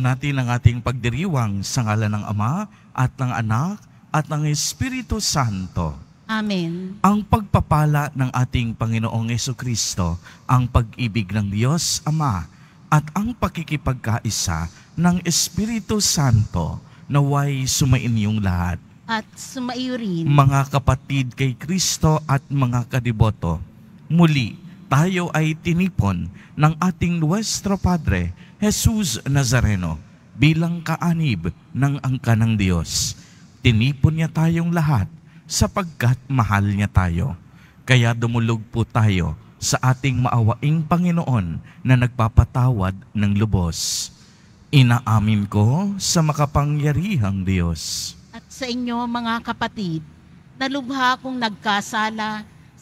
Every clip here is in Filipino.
natin ang ating pagdiriwang sa ngalan ng Ama at ng Anak at ng Espiritu Santo. Amen. Ang pagpapala ng ating Panginoong Yeso Kristo, ang pag-ibig ng Diyos Ama, at ang pakikipagkaisa ng Espiritu Santo naway sumainyong lahat. At sumaiyo rin. Mga kapatid kay Kristo at mga kadiboto, muli tayo ay tinipon ng ating Nuestro Padre, Jesus Nazareno, bilang kaanib ng angka ng Diyos. Tinipon niya tayong lahat sapagkat mahal niya tayo. Kaya dumulog po tayo sa ating maawaing Panginoon na nagpapatawad ng lubos. Inaamin ko sa makapangyarihang Diyos. At sa inyo mga kapatid, nalubha kong nagkasala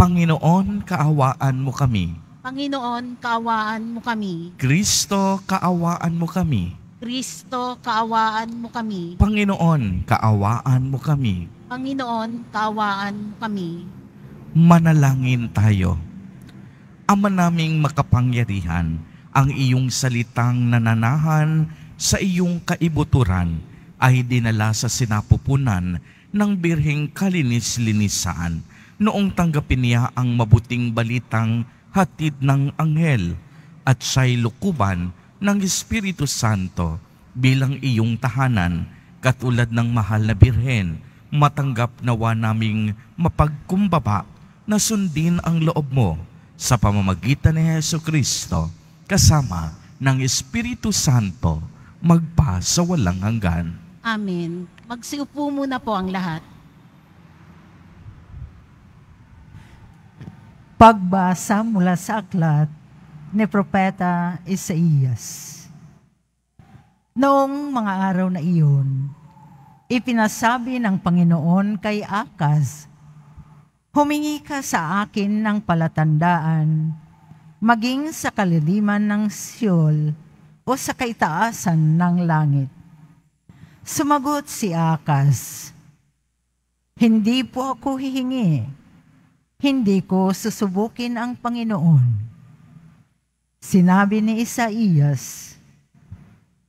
Panginoon, kaawaan mo kami. Panginoon, kaawaan mo kami. Kristo, kaawaan mo kami. Kristo, kaawaan mo kami. Panginoon, kaawaan mo kami. Panginoon, kaawaan mo kami. Manalangin tayo. Ama naming makapangyarihan, ang iyong salitang nananahan sa iyong kaibuturan ay dinala sa sinapupunan ng Birhing Kalinis-Linisan noong tanggapin niya ang mabuting balitang hatid ng anghel at siya'y lukuban ng Espiritu Santo bilang iyong tahanan katulad ng mahal na birhen matanggap nawa naming mapagkumbaba na sundin ang loob mo sa pamamagitan ni Heso Kristo kasama ng Espiritu Santo magpa sa walang hanggan. Amen. Magsiupo muna po ang lahat. Pagbasa mula sa aklat ni Propeta Isaías. Noong mga araw na iyon, ipinasabi ng Panginoon kay Akas, Humingi ka sa akin ng palatandaan, maging sa kaliliman ng Siyol o sa kaitaasan ng langit. Sumagot si Akas, Hindi po ako hihingi hindi ko susubukin ang Panginoon. Sinabi ni Isaías,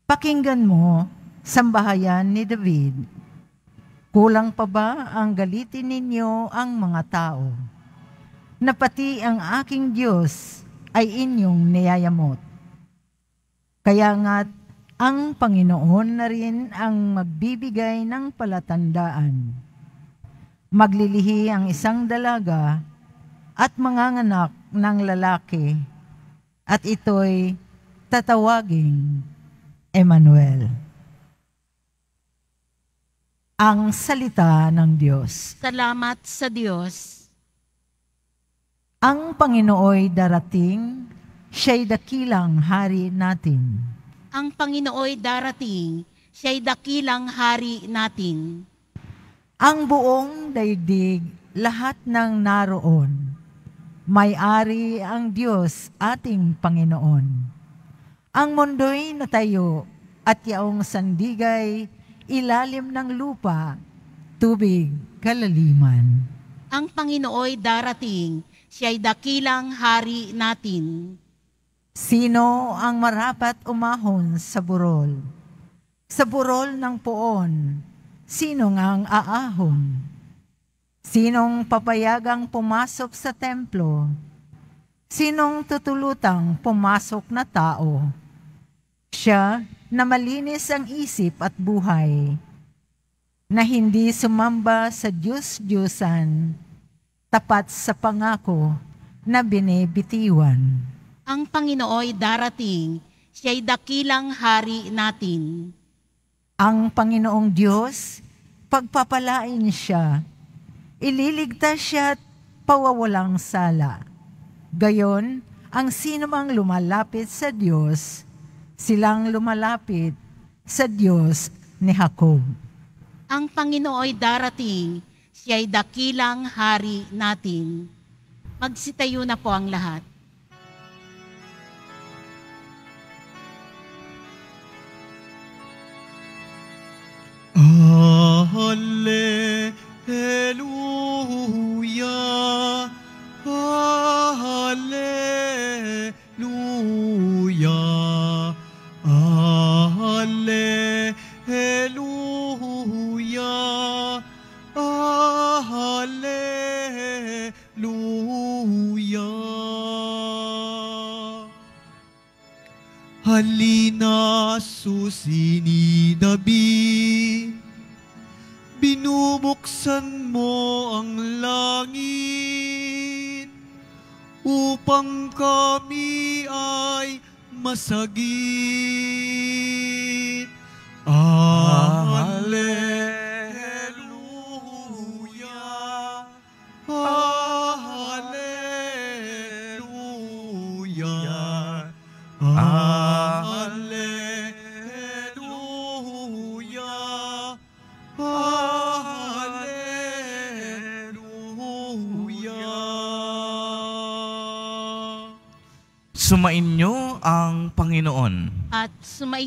Pakinggan mo, sambahayan ni David, kulang pa ba ang galitin ninyo ang mga tao, na pati ang aking Diyos ay inyong niyayamot. Kaya nga't ang Panginoon na rin ang magbibigay ng palatandaan maglilihi ang isang dalaga at manganganak ng lalaki at ito'y tatawaging Emmanuel. Ang salita ng Diyos. Salamat sa Diyos. Ang Panginooy darating, siya'y dakilang hari natin. Ang Panginooy darating, siya'y dakilang hari natin. Ang buong daigdig, lahat ng naroon, may-ari ang Diyos ating Panginoon. Ang mundo'y natayo at yaong sandigay, ilalim ng lupa, tubig, kalaliman. Ang Panginooy darating, siya'y dakilang hari natin. Sino ang marapat umahon sa burol? Sa burol ng poon, Sino nga ang aahon? Sinong papayagang pumasok sa templo? Sinong tutulutang pumasok na tao? Siya na malinis ang isip at buhay, na hindi sumamba sa Diyos-Diyosan, tapat sa pangako na binibitiwan. Ang Panginooy darating, siya'y dakilang hari natin ang Panginoong Diyos, pagpapalain siya, ililigtas siya at pawawalang sala. Gayon, ang sinumang lumalapit sa Diyos, silang lumalapit sa Diyos ni Jacob. Ang Panginooy darating, siya'y dakilang hari natin. Magsitayo na po ang lahat. Alleluia, Alleluia. sagi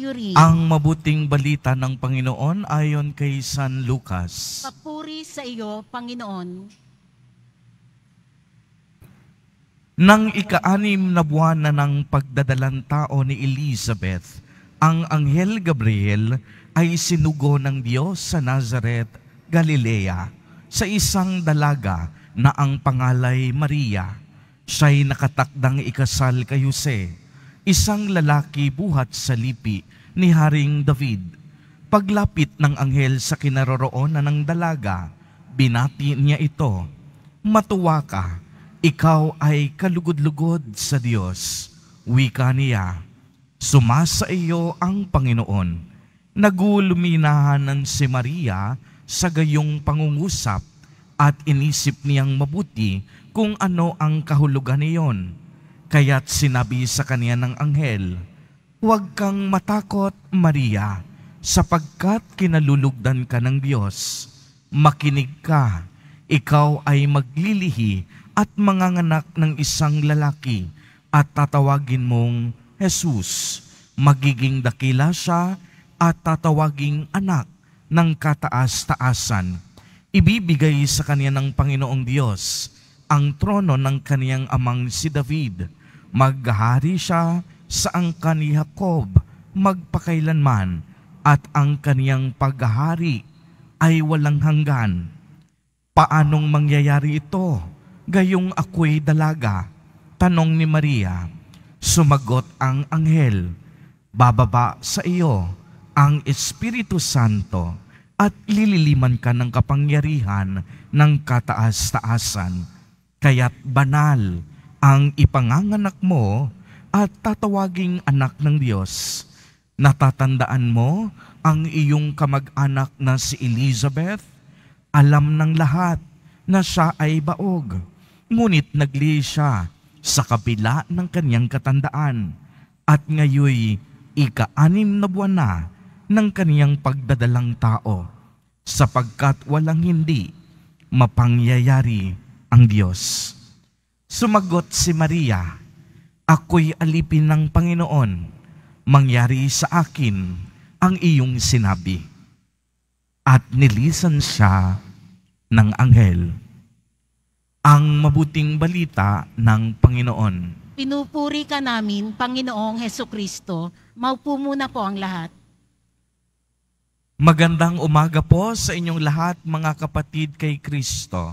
pagpupuri. Ang mabuting balita ng Panginoon ayon kay San Lucas. Papuri sa iyo, Panginoon. Nang ikaanim na buwan na ng pagdadalang tao ni Elizabeth, ang Anghel Gabriel ay sinugo ng Diyos sa Nazareth, Galilea, sa isang dalaga na ang pangalay Maria. Siya'y nakatakdang ikasal kay Jose, isang lalaki buhat sa lipi ni Haring David. Paglapit ng anghel sa kinaroroonan ng dalaga, binati niya ito, Matuwa ka, ikaw ay kalugod-lugod sa Diyos. Wika niya, Sumasa iyo ang Panginoon. Naguluminahanan si Maria sa gayong pangungusap at inisip niyang mabuti kung ano ang kahulugan niyon. Kaya't sinabi sa kaniya ng anghel, Huwag kang matakot, Maria, sapagkat kinalulugdan ka ng Diyos. Makinig ka, ikaw ay maglilihi at manganganak ng isang lalaki at tatawagin mong Jesus. Magiging dakila siya at tatawaging anak ng kataas-taasan. Ibibigay sa kanya ng Panginoong Diyos ang trono ng kaniyang amang si David. Maghahari siya sa ang kani Jacob magpakailanman at ang kaniyang paghahari ay walang hanggan. Paanong mangyayari ito? Gayong ako'y dalaga. Tanong ni Maria. Sumagot ang anghel, Bababa sa iyo ang Espiritu Santo at lililiman ka ng kapangyarihan ng kataas-taasan. Kaya't banal ang ipanganganak mo at tatawaging anak ng Diyos. Natatandaan mo ang iyong kamag-anak na si Elizabeth? Alam ng lahat na siya ay baog. Ngunit nagli siya sa kabila ng kanyang katandaan at ngayoy ika-anim na buwan na ng kaniyang pagdadalang tao sapagkat walang hindi mapangyayari ang Diyos. Sumagot si Maria, ako'y alipin ng Panginoon, mangyari sa akin ang iyong sinabi. At nilisan siya ng anghel. Ang mabuting balita ng Panginoon. Pinupuri ka namin, Panginoong Heso Kristo. Maupo muna po ang lahat. Magandang umaga po sa inyong lahat mga kapatid kay Kristo.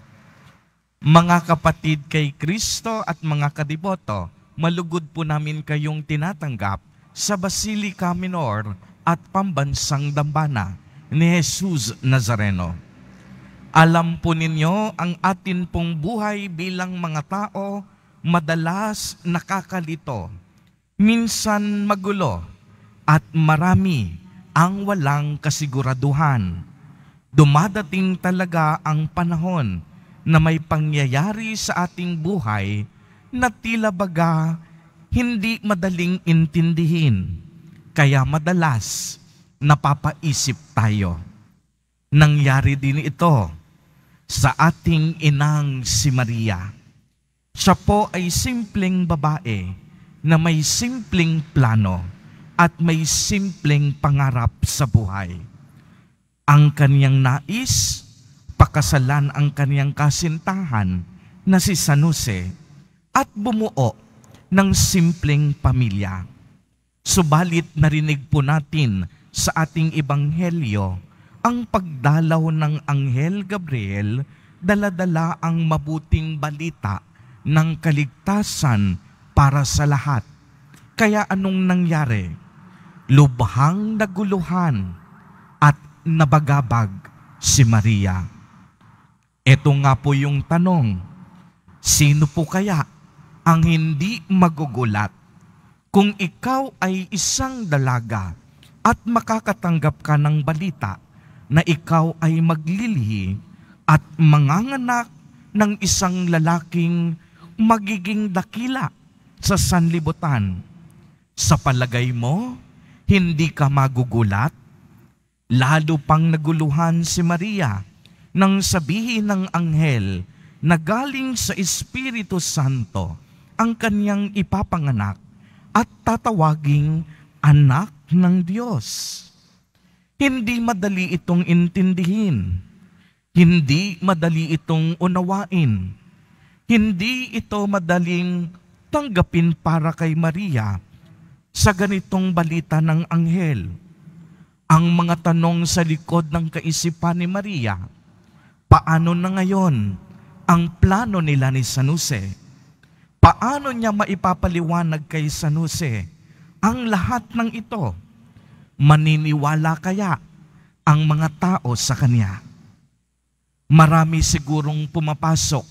Mga kapatid kay Kristo at mga kadiboto, malugod po namin kayong tinatanggap sa Basilica Minor at Pambansang Dambana ni Jesus Nazareno. Alam po ninyo ang atin pong buhay bilang mga tao madalas nakakalito, minsan magulo, at marami ang walang kasiguraduhan. Dumadating talaga ang panahon na may pangyayari sa ating buhay na tila baga hindi madaling intindihin. Kaya madalas napapaisip tayo. Nangyari din ito sa ating inang si Maria. Siya po ay simpleng babae na may simpleng plano at may simpleng pangarap sa buhay. Ang kaniyang nais pakasalan ang kaniyang kasintahan na si San Jose at bumuo ng simpleng pamilya. Subalit narinig po natin sa ating ebanghelyo ang pagdalaw ng Anghel Gabriel daladala ang mabuting balita ng kaligtasan para sa lahat. Kaya anong nangyari? Lubhang naguluhan at nabagabag si Maria. Ito nga po yung tanong, sino po kaya ang hindi magugulat kung ikaw ay isang dalaga at makakatanggap ka ng balita na ikaw ay maglilihi at manganganak ng isang lalaking magiging dakila sa sanlibutan. Sa palagay mo, hindi ka magugulat? Lalo pang naguluhan si Maria nang sabihin ng anghel na galing sa Espiritu Santo ang kanyang ipapanganak at tatawaging anak ng Diyos. Hindi madali itong intindihin. Hindi madali itong unawain. Hindi ito madaling tanggapin para kay Maria sa ganitong balita ng anghel. Ang mga tanong sa likod ng kaisipan ni Maria – Paano na ngayon ang plano nila ni San Jose? Paano niya maipapaliwanag kay San Jose ang lahat ng ito? Maniniwala kaya ang mga tao sa kanya? Marami sigurong pumapasok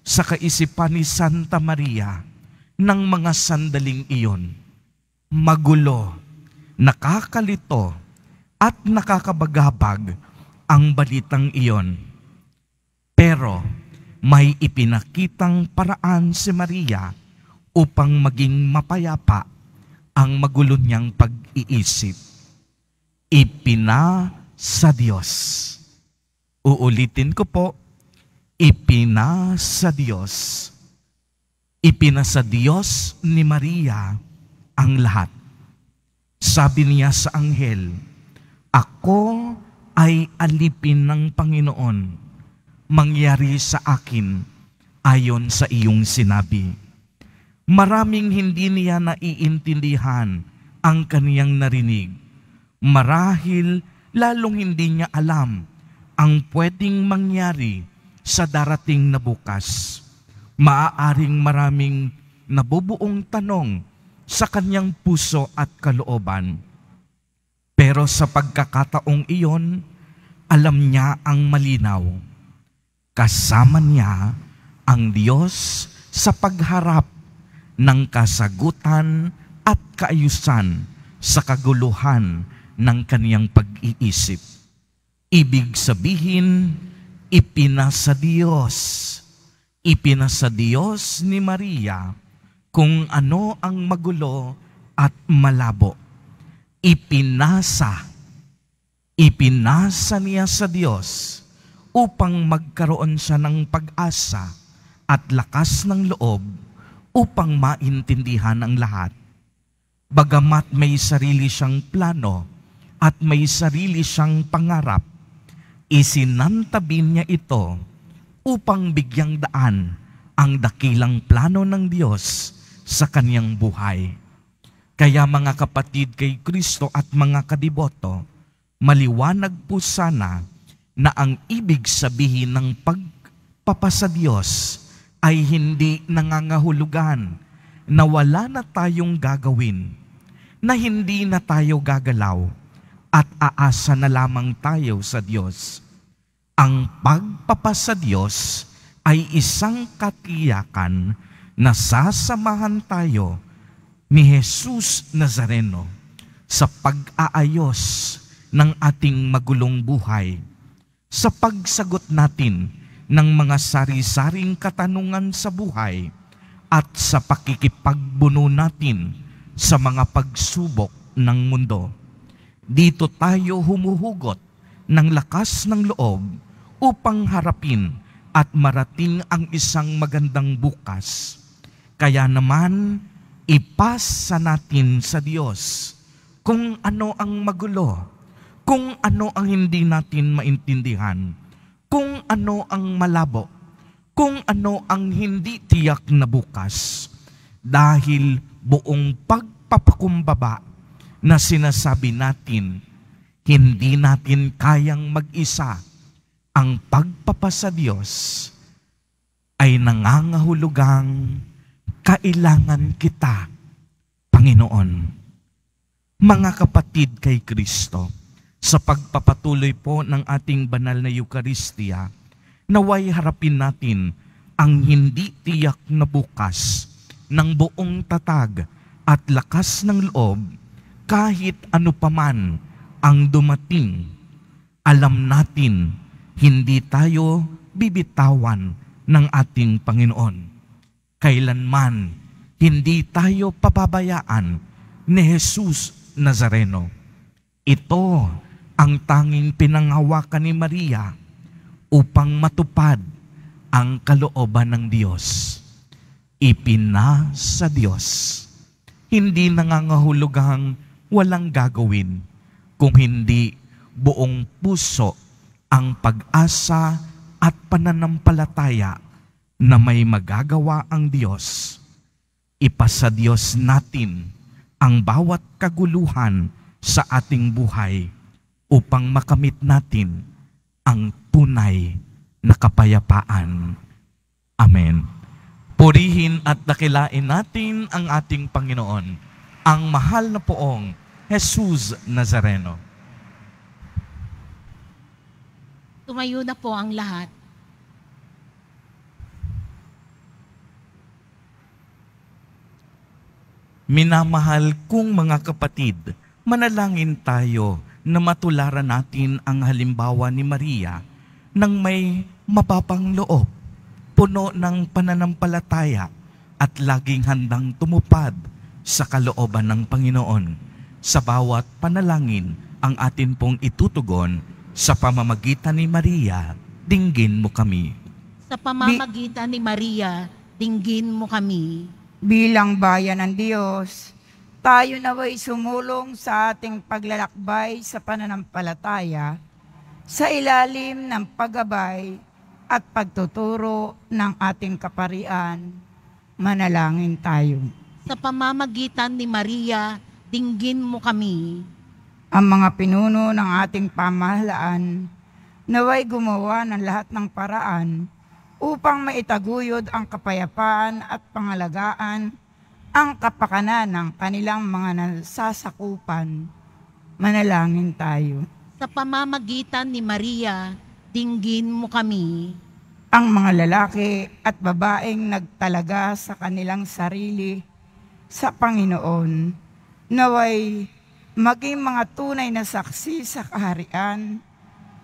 sa kaisipan ni Santa Maria ng mga sandaling iyon. Magulo, nakakalito, at nakakabagabag ang balitang iyon pero may ipinakitang paraan si Maria upang maging mapayapa ang magulo niyang pag-iisip. Ipina sa Diyos. Uulitin ko po, ipina sa Diyos. Ipina sa Diyos ni Maria ang lahat. Sabi niya sa anghel, Ako ay alipin ng Panginoon mangyari sa akin ayon sa iyong sinabi. Maraming hindi niya naiintindihan ang kaniyang narinig. Marahil lalong hindi niya alam ang pwedeng mangyari sa darating na bukas. Maaaring maraming nabubuong tanong sa kanyang puso at kalooban. Pero sa pagkakataong iyon, alam niya ang malinaw kasama niya ang Diyos sa pagharap ng kasagutan at kaayusan sa kaguluhan ng kaniyang pag-iisip. Ibig sabihin, ipinasa Diyos. Ipinasa Diyos ni Maria kung ano ang magulo at malabo. Ipinasa. Ipinasa niya sa Diyos upang magkaroon siya ng pag-asa at lakas ng loob upang maintindihan ang lahat. Bagamat may sarili siyang plano at may sarili siyang pangarap, isinantabi niya ito upang bigyang daan ang dakilang plano ng Diyos sa kanyang buhay. Kaya mga kapatid kay Kristo at mga kadiboto, maliwanag po sana na ang ibig sabihin ng sa Diyos ay hindi nangangahulugan na wala na tayong gagawin, na hindi na tayo gagalaw at aasa na lamang tayo sa Diyos. Ang sa Diyos ay isang katiyakan na sasamahan tayo ni Jesus Nazareno sa pag-aayos ng ating magulong buhay sa pagsagot natin ng mga sari-saring katanungan sa buhay at sa pakikipagbuno natin sa mga pagsubok ng mundo. Dito tayo humuhugot ng lakas ng loob upang harapin at marating ang isang magandang bukas. Kaya naman, ipasa natin sa Diyos kung ano ang magulo kung ano ang hindi natin maintindihan, kung ano ang malabo, kung ano ang hindi tiyak na bukas. Dahil buong pagpapakumbaba na sinasabi natin, hindi natin kayang mag-isa ang pagpapasa Diyos ay nangangahulugang kailangan kita, Panginoon. Mga kapatid kay Kristo, sa pagpapatuloy po ng ating banal na Eukaristiya, naway harapin natin ang hindi tiyak na bukas ng buong tatag at lakas ng loob kahit ano paman ang dumating. Alam natin, hindi tayo bibitawan ng ating Panginoon. Kailanman, hindi tayo papabayaan ni Jesus Nazareno. Ito ang tanging pinangawakan ni Maria upang matupad ang kalooban ng Diyos. Ipina sa Diyos. Hindi nangangahulugang walang gagawin kung hindi buong puso ang pag-asa at pananampalataya na may magagawa ang Diyos. Ipasa Diyos natin ang bawat kaguluhan sa ating buhay upang makamit natin ang tunay na kapayapaan. Amen. Purihin at dakilain natin ang ating Panginoon, ang mahal na poong Jesus Nazareno. Tumayo na po ang lahat. Minamahal kong mga kapatid, manalangin tayo na matularan natin ang halimbawa ni Maria nang may mababang loob, puno ng pananampalataya at laging handang tumupad sa kalooban ng Panginoon sa bawat panalangin ang atin pong itutugon sa pamamagitan ni Maria, dinggin mo kami. Sa pamamagitan ni Maria, dinggin mo kami. Bilang bayan ng Diyos, tayo naway sumulong sa ating paglalakbay sa pananampalataya sa ilalim ng paggabay at pagtuturo ng ating kaparian. Manalangin tayo. Sa pamamagitan ni Maria, dinggin mo kami. Ang mga pinuno ng ating pamahalaan naway gumawa ng lahat ng paraan upang maitaguyod ang kapayapaan at pangalagaan ang kapakanan ng kanilang mga nasasakupan, manalangin tayo. Sa pamamagitan ni Maria, dinggin mo kami. Ang mga lalaki at babaeng nagtalaga sa kanilang sarili sa Panginoon, naway maging mga tunay na saksi sa kaharian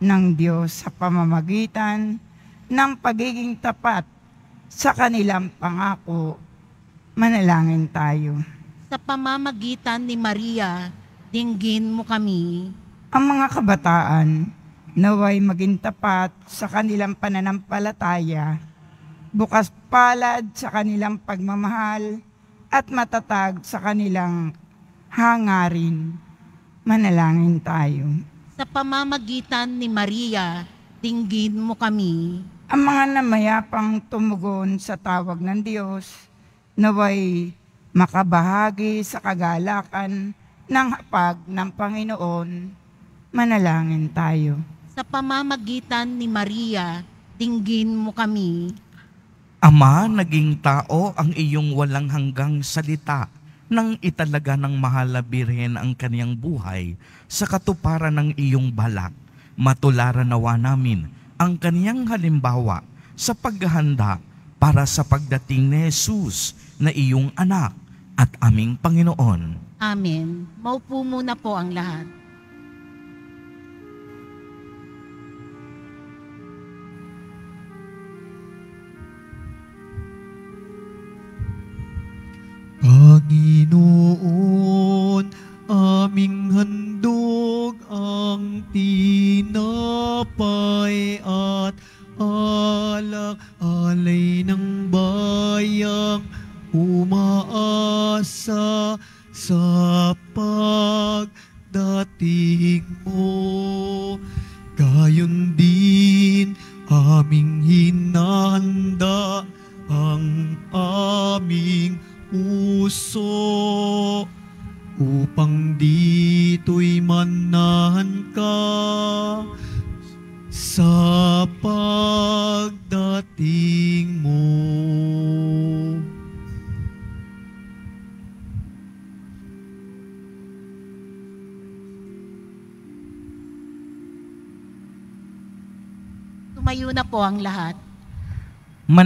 ng Diyos sa pamamagitan ng pagiging tapat sa kanilang pangako Manalangin tayo. Sa pamamagitan ni Maria, dinggin mo kami. Ang mga kabataan, naway maging tapat sa kanilang pananampalataya, bukas palad sa kanilang pagmamahal, at matatag sa kanilang hangarin. Manalangin tayo. Sa pamamagitan ni Maria, dinggin mo kami. Ang mga namayapang tumugon sa tawag ng Diyos, naway makabahagi sa kagalakan ng hapag ng Panginoon, manalangin tayo. Sa pamamagitan ni Maria, dinggin mo kami. Ama, naging tao ang iyong walang hanggang salita nang italaga ng mahal na birhen ang kaniyang buhay sa katuparan ng iyong balak. Matularan nawa namin ang kaniyang halimbawa sa paghahanda para sa pagdating ni Jesus na iyong anak at aming Panginoon. Amen. Maupo muna po ang lahat.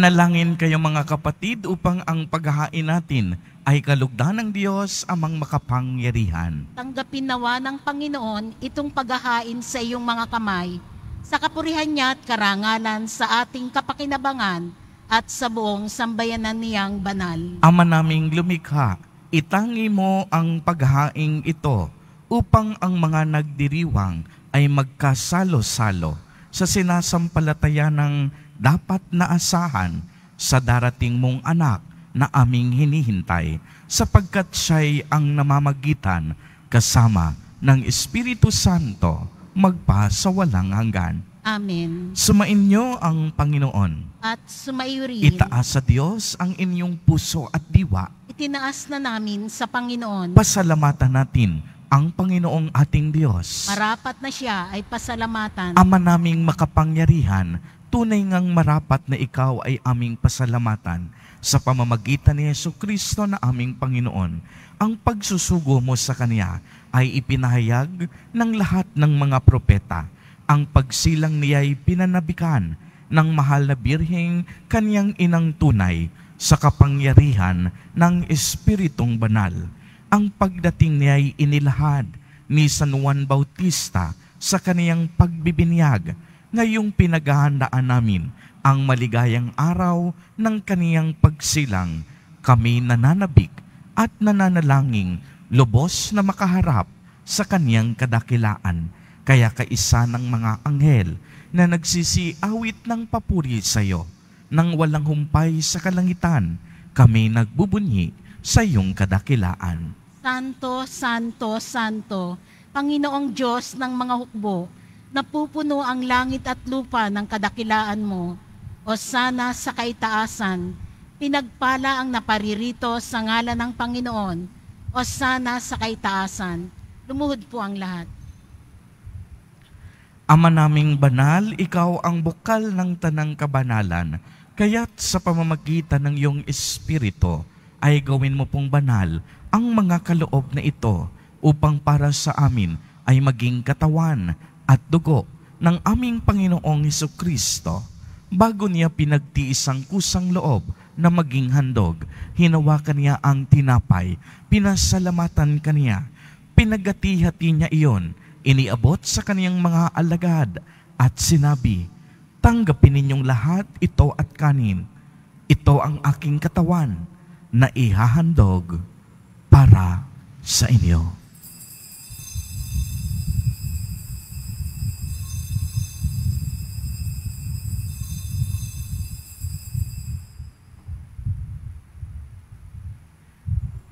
Manalangin kayo mga kapatid upang ang paghahain natin ay kalugdan ng Diyos amang makapangyarihan. Tanggapin nawa ng Panginoon itong paghahain sa iyong mga kamay sa kapurihan niya at karangalan sa ating kapakinabangan at sa buong sambayanan niyang banal. Ama naming lumikha, itangi mo ang paghahain ito upang ang mga nagdiriwang ay magkasalo-salo sa sinasampalataya ng dapat naasahan sa darating mong anak na aming hinihintay sapagkat siya'y ang namamagitan kasama ng Espiritu Santo magpa sa walang hanggan. Amen. Sumain niyo ang Panginoon. At sumaiyo rin. Itaas sa Diyos ang inyong puso at diwa. Itinaas na namin sa Panginoon. Pasalamatan natin ang Panginoong ating Diyos. Marapat na siya ay pasalamatan. Ama naming makapangyarihan, tunay ngang marapat na ikaw ay aming pasalamatan sa pamamagitan ni Yesu Kristo na aming Panginoon. Ang pagsusugo mo sa Kanya ay ipinahayag ng lahat ng mga propeta. Ang pagsilang niya ay pinanabikan ng mahal na birheng kaniyang inang tunay sa kapangyarihan ng Espiritong Banal. Ang pagdating niya ay inilahad ni San Juan Bautista sa kaniyang pagbibinyag ngayong pinaghahandaan namin ang maligayang araw ng kaniyang pagsilang, kami nananabik at nananalangin lubos na makaharap sa kaniyang kadakilaan. Kaya kaisa ng mga anghel na nagsisiawit ng papuri sa iyo, nang walang humpay sa kalangitan, kami nagbubunyi sa iyong kadakilaan. Santo, Santo, Santo, Panginoong Diyos ng mga hukbo, napupuno ang langit at lupa ng kadakilaan mo, o sana sa kaitaasan, pinagpala ang naparirito sa ngala ng Panginoon, o sana sa kaitaasan. Lumuhod po ang lahat. Ama naming banal, ikaw ang bukal ng tanang kabanalan, kaya't sa pamamagitan ng iyong espiritu ay gawin mo pong banal ang mga kaloob na ito upang para sa amin ay maging katawan at dugo ng aming Panginoong Heso Kristo bago niya pinagtiis ang kusang loob na maging handog. Hinawakan niya ang tinapay, pinasalamatan kaniya, pinagati niya iyon, iniabot sa kaniyang mga alagad at sinabi, Tanggapin ninyong lahat ito at kanin. Ito ang aking katawan na ihahandog para sa inyo.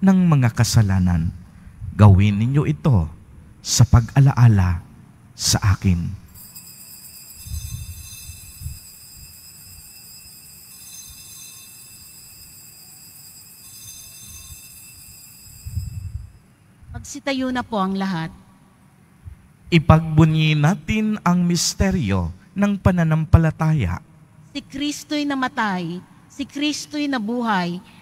ng mga kasalanan. Gawin ninyo ito sa pag-alaala sa akin. Magsitayo na po ang lahat. Ipagbunyi natin ang misteryo ng pananampalataya. Si Kristo'y namatay, si Kristo'y nabuhay,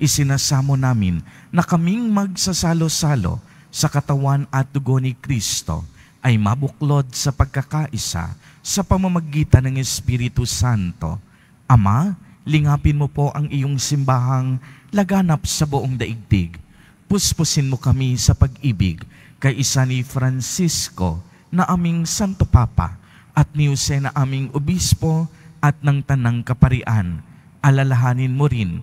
isinasamo namin na kaming magsasalo-salo sa katawan at dugo ni Kristo ay mabuklod sa pagkakaisa sa pamamagitan ng Espiritu Santo. Ama, lingapin mo po ang iyong simbahang laganap sa buong daigdig. Puspusin mo kami sa pag-ibig kay isa ni Francisco na aming Santo Papa at ni Jose na aming Obispo at ng Tanang Kaparian. Alalahanin mo rin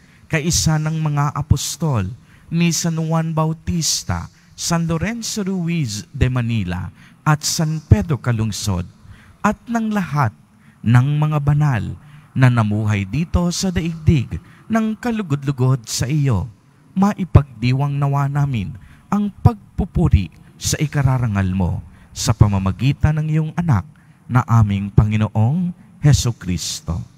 kaisa ng mga apostol ni San Juan Bautista, San Lorenzo Ruiz de Manila at San Pedro Calungsod at ng lahat ng mga banal na namuhay dito sa daigdig ng kalugod-lugod sa iyo. Maipagdiwang nawa namin ang pagpupuri sa ikararangal mo sa pamamagitan ng iyong anak na aming Panginoong Heso Kristo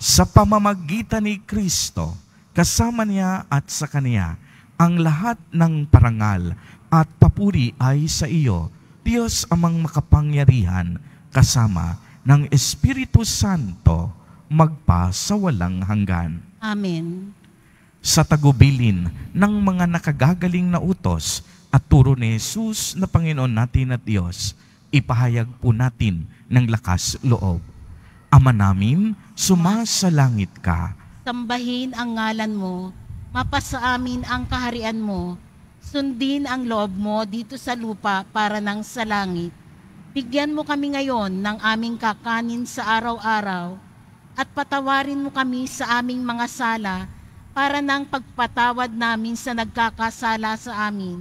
sa pamamagitan ni Kristo, kasama niya at sa Kaniya, ang lahat ng parangal at papuri ay sa iyo, Diyos amang makapangyarihan, kasama ng Espiritu Santo, magpa sa walang hanggan. Amen. Sa tagubilin ng mga nakagagaling na utos at turo ni Jesus na Panginoon natin at Diyos, ipahayag po natin ng lakas loob. Ama namin, sumasalangit ka. Sambahin ang ngalan mo, mapasa amin ang kaharian mo, sundin ang loob mo dito sa lupa para nang sa langit. Bigyan mo kami ngayon ng aming kakanin sa araw-araw at patawarin mo kami sa aming mga sala para nang pagpatawad namin sa nagkakasala sa amin.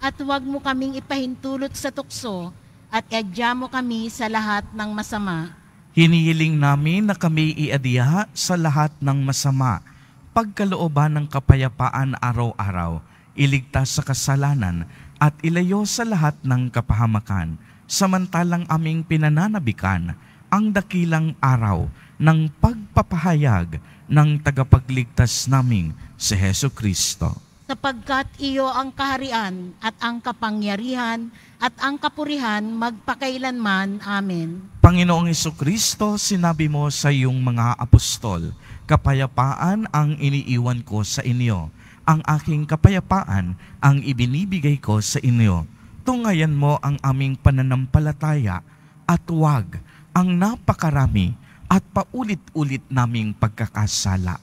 At huwag mo kaming ipahintulot sa tukso at edya mo kami sa lahat ng masama Hinihiling namin na kami iadya sa lahat ng masama, pagkalooban ng kapayapaan araw-araw, iligtas sa kasalanan at ilayo sa lahat ng kapahamakan, samantalang aming pinananabikan ang dakilang araw ng pagpapahayag ng tagapagligtas naming si Heso Kristo sapagkat iyo ang kaharian at ang kapangyarihan at ang kapurihan magpakailanman. Amen. Panginoong Iso Kristo, sinabi mo sa iyong mga apostol, kapayapaan ang iniiwan ko sa inyo. Ang aking kapayapaan ang ibinibigay ko sa inyo. Tungayan mo ang aming pananampalataya at wag ang napakarami at paulit-ulit naming pagkakasala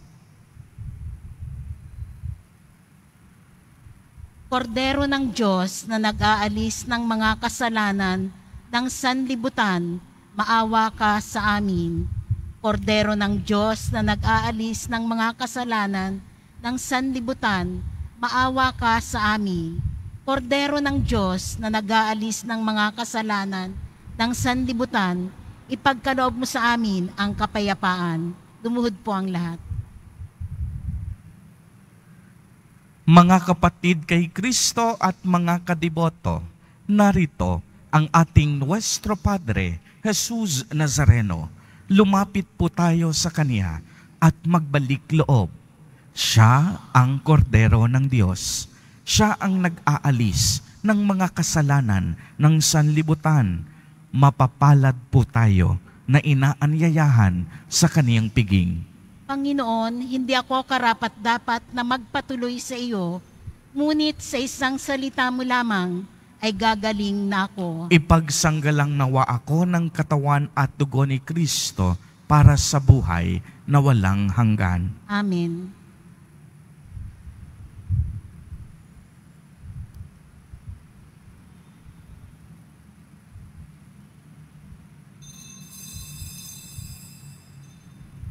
kordero ng Diyos na nag-aalis ng mga kasalanan ng sanlibutan, maawa ka sa amin. Kordero ng Diyos na nag-aalis ng mga kasalanan ng sanlibutan, maawa ka sa amin. Kordero ng Diyos na nag-aalis ng mga kasalanan ng sanlibutan, ipagkaloob mo sa amin ang kapayapaan. Dumuhod po ang lahat. mga kapatid kay Kristo at mga kadiboto, narito ang ating Nuestro Padre, Jesus Nazareno. Lumapit po tayo sa Kanya at magbalik loob. Siya ang kordero ng Diyos. Siya ang nag-aalis ng mga kasalanan ng sanlibutan. Mapapalad po tayo na inaanyayahan sa kaniyang piging. Panginoon, hindi ako karapat-dapat na magpatuloy sa iyo, ngunit sa isang salita mo lamang ay gagaling na ako. Ipagsanggalang nawa ako ng katawan at dugo ni Kristo para sa buhay na walang hanggan. Amen.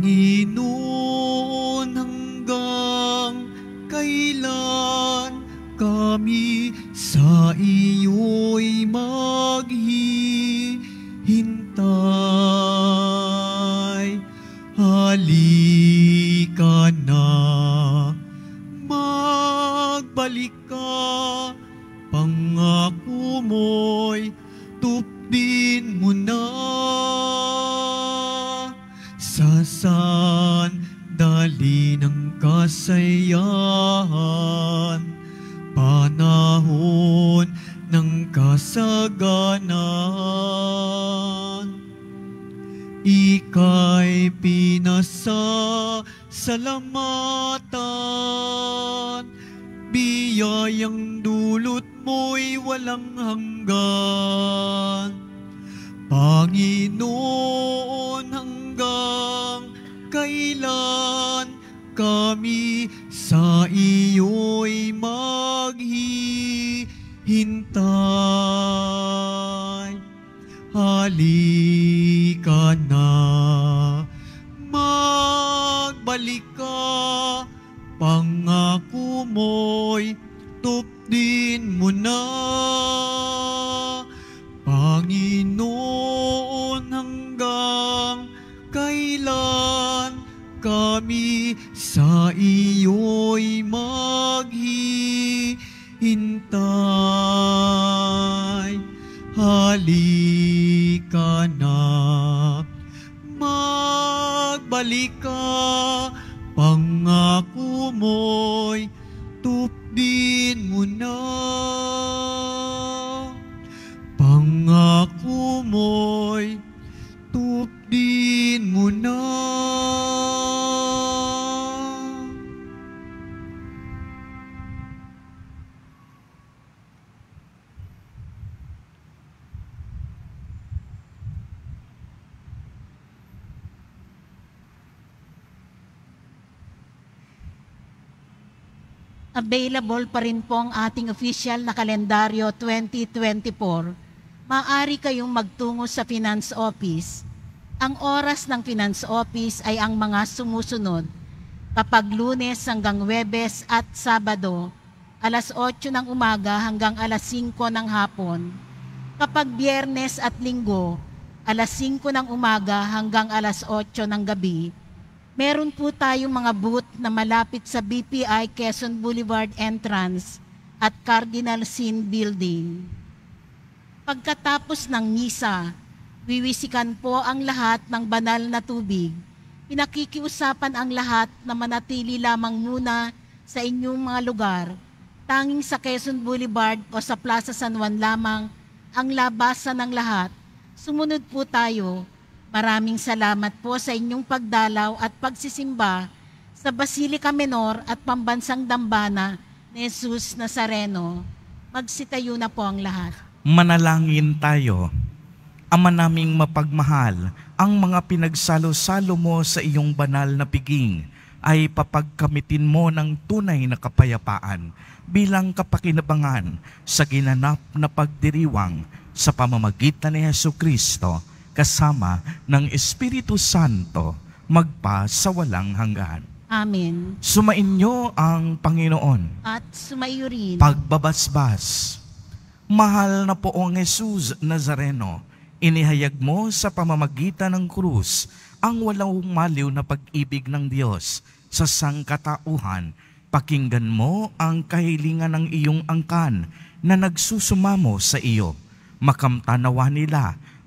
Panginoon. kailan kami sa iyo'y maghihintay. Halika na, magbalik ka, pangako mo'y tupdin mo na. sa iyo'y maghihintay. Halika na, magbalik ka, pangako mo'y tupdin mo na. available pa rin po ang ating official na kalendaryo 2024, maaari kayong magtungo sa Finance Office. Ang oras ng Finance Office ay ang mga sumusunod kapag lunes hanggang webes at sabado, alas 8 ng umaga hanggang alas 5 ng hapon, kapag biyernes at linggo, alas 5 ng umaga hanggang alas 8 ng gabi, meron po tayong mga booth na malapit sa BPI Quezon Boulevard entrance at Cardinal Sin Building. Pagkatapos ng misa, wiwisikan po ang lahat ng banal na tubig. Pinakikiusapan ang lahat na manatili lamang muna sa inyong mga lugar, tanging sa Quezon Boulevard o sa Plaza San Juan lamang ang labasan ng lahat. Sumunod po tayo Maraming salamat po sa inyong pagdalaw at pagsisimba sa Basilica Menor at Pambansang Dambana ni Jesus Nazareno. Magsitayo na po ang lahat. Manalangin tayo. Ama naming mapagmahal, ang mga pinagsalo-salo mo sa iyong banal na piging ay papagkamitin mo ng tunay na kapayapaan bilang kapakinabangan sa ginanap na pagdiriwang sa pamamagitan ni Heso Kristo kasama ng Espiritu Santo magpa sa walang hanggan. Amen. Sumainyo ang Panginoon. At sumayo rin. Pagbabasbas. Mahal na poong Jesus Nazareno, inihayag mo sa pamamagitan ng krus ang walang maliw na pag-ibig ng Diyos sa sangkatauhan. Pakinggan mo ang kahilingan ng iyong angkan na nagsusumamo sa iyo. Makamtanawa nila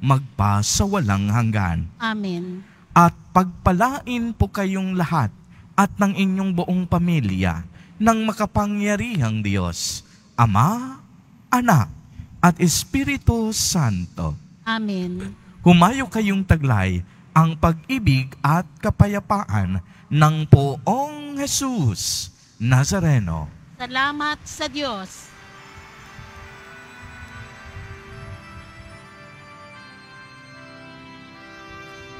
magpa sa walang hanggan. Amen. At pagpalain po kayong lahat at ng inyong buong pamilya ng makapangyarihang Diyos, Ama, Anak, at Espiritu Santo. Amen. Kumayo kayong taglay ang pag-ibig at kapayapaan ng poong Jesus Nazareno. Salamat sa Diyos.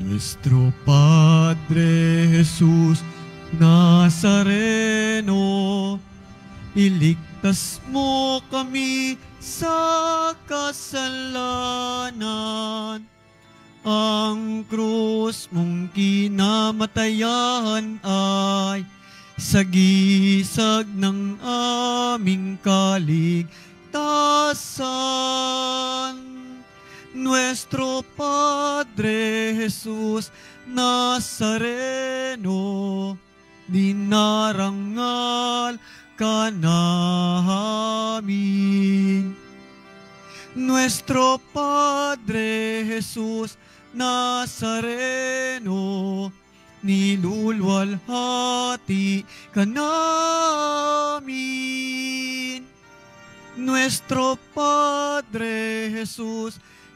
Nuestro Padre Jesús Nazareno, iligtas mo kami sa kasalanan. Ang krus mong kinamatayan ay sagisag ng aming kaligtasan. nuestro Padre Jesús Nazareno, dinarangal kanami. Nuestro Padre Jesús Nazareno, nilulwalhati kanamin. Nuestro Padre Jesús